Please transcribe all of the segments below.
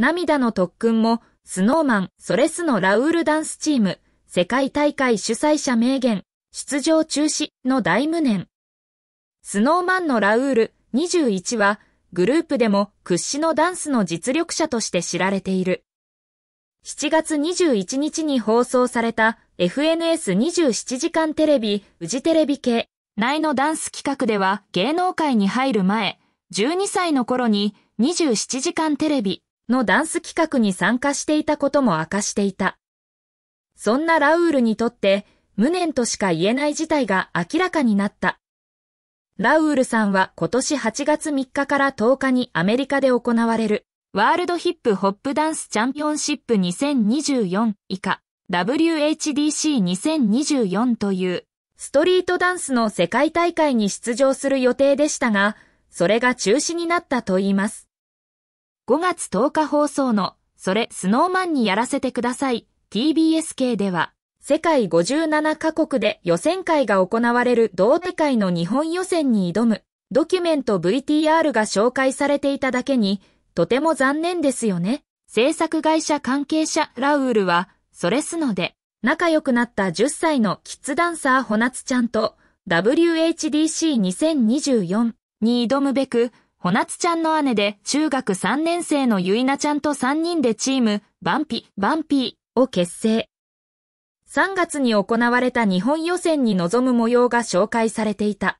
涙の特訓も、スノーマン、ソレスのラウールダンスチーム、世界大会主催者名言、出場中止の大無念。スノーマンのラウール21は、グループでも屈指のダンスの実力者として知られている。7月21日に放送された FNS27 時間テレビ、フジテレビ系内のダンス企画では芸能界に入る前、12歳の頃に27時間テレビのダンス企画に参加していたことも明かしていた。そんなラウールにとって無念としか言えない事態が明らかになった。ラウールさんは今年8月3日から10日にアメリカで行われるワールドヒップホップダンスチャンピオンシップ2024以下 WHDC2024 というストリートダンスの世界大会に出場する予定でしたが、それが中止になったといいます。5月10日放送の、それスノーマンにやらせてください TBS 系では、世界57カ国で予選会が行われる同手会の日本予選に挑むドキュメント VTR が紹介されていただけに、とても残念ですよね。制作会社関係者ラウールは、それすので、仲良くなった10歳のキッズダンサーほなつちゃんと WHDC2024 に挑むべく、ほなつちゃんの姉で中学3年生のゆいなちゃんと3人でチーム、バンピ、バンピーを結成。3月に行われた日本予選に臨む模様が紹介されていた。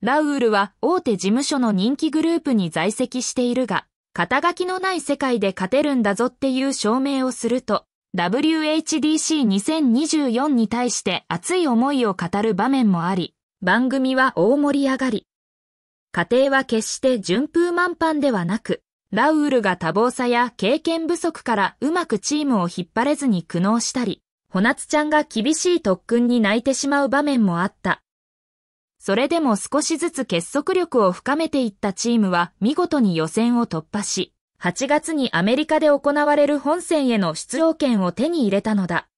ラウールは大手事務所の人気グループに在籍しているが、肩書きのない世界で勝てるんだぞっていう証明をすると、WHDC2024 に対して熱い思いを語る場面もあり、番組は大盛り上がり。家庭は決して順風満帆ではなく、ラウールが多忙さや経験不足からうまくチームを引っ張れずに苦悩したり、ほなつちゃんが厳しい特訓に泣いてしまう場面もあった。それでも少しずつ結束力を深めていったチームは見事に予選を突破し、8月にアメリカで行われる本戦への出場権を手に入れたのだ。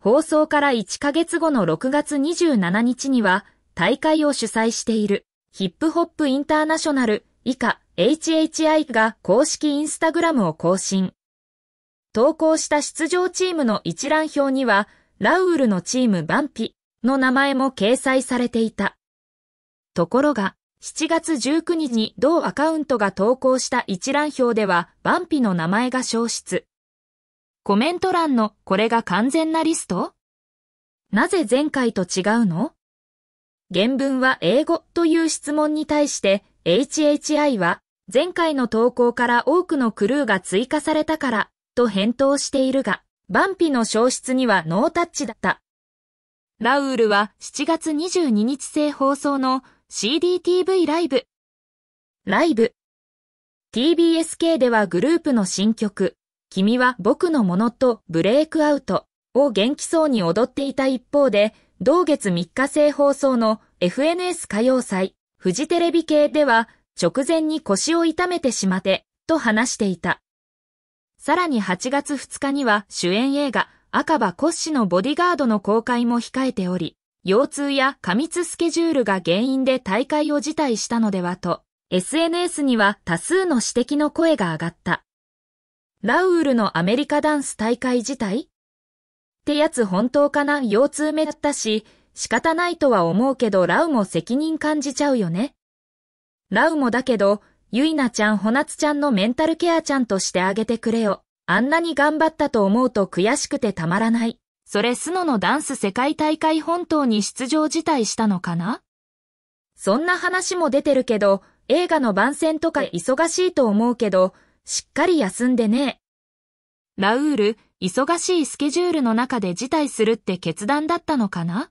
放送から1ヶ月後の6月27日には大会を主催しているヒップホップインターナショナル以下 HHI が公式インスタグラムを更新。投稿した出場チームの一覧表には、ラウールのチームバンピの名前も掲載されていた。ところが、7月19日に同アカウントが投稿した一覧表では、バンピの名前が消失。コメント欄のこれが完全なリストなぜ前回と違うの原文は英語という質問に対して HHI は前回の投稿から多くのクルーが追加されたからと返答しているが、万費の消失にはノータッチだった。ラウールは7月22日制放送の CDTV ライブ。ライブ。TBSK ではグループの新曲、君は僕のものとブレイクアウトを元気そうに踊っていた一方で、同月3日制放送の FNS 歌謡祭、フジテレビ系では、直前に腰を痛めてしまって、と話していた。さらに8月2日には主演映画、赤羽骨子のボディガードの公開も控えており、腰痛や過密スケジュールが原因で大会を辞退したのではと、SNS には多数の指摘の声が上がった。ラウールのアメリカダンス大会自体ってやつ本当かな腰痛めだったし、仕方ないとは思うけどラウも責任感じちゃうよね。ラウもだけど、ゆいなちゃんほなつちゃんのメンタルケアちゃんとしてあげてくれよ。あんなに頑張ったと思うと悔しくてたまらない。それスノのダンス世界大会本当に出場辞退したのかなそんな話も出てるけど、映画の番宣とか忙しいと思うけど、しっかり休んでね。ラウール、忙しいスケジュールの中で辞退するって決断だったのかな